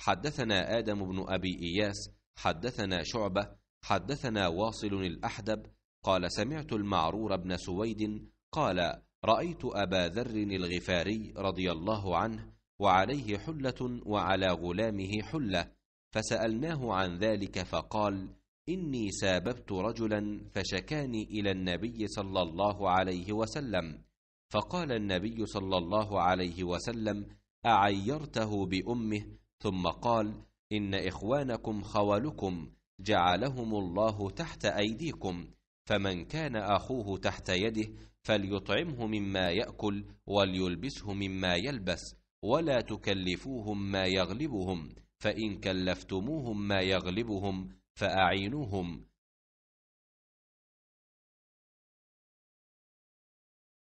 حدثنا آدم بن أبي إياس حدثنا شعبة حدثنا واصل الأحدب قال سمعت المعرور بن سويد قال رأيت أبا ذر الغفاري رضي الله عنه وعليه حلة وعلى غلامه حلة فسألناه عن ذلك فقال إني ساببت رجلا فشكاني إلى النبي صلى الله عليه وسلم فقال النبي صلى الله عليه وسلم أعيرته بأمه ثم قال إن إخوانكم خوالكم جعلهم الله تحت أيديكم فمن كان أخوه تحت يده فليطعمه مما يأكل وليلبسه مما يلبس ولا تكلفوهم ما يغلبهم فإن كلفتموهم ما يغلبهم فأعينوهم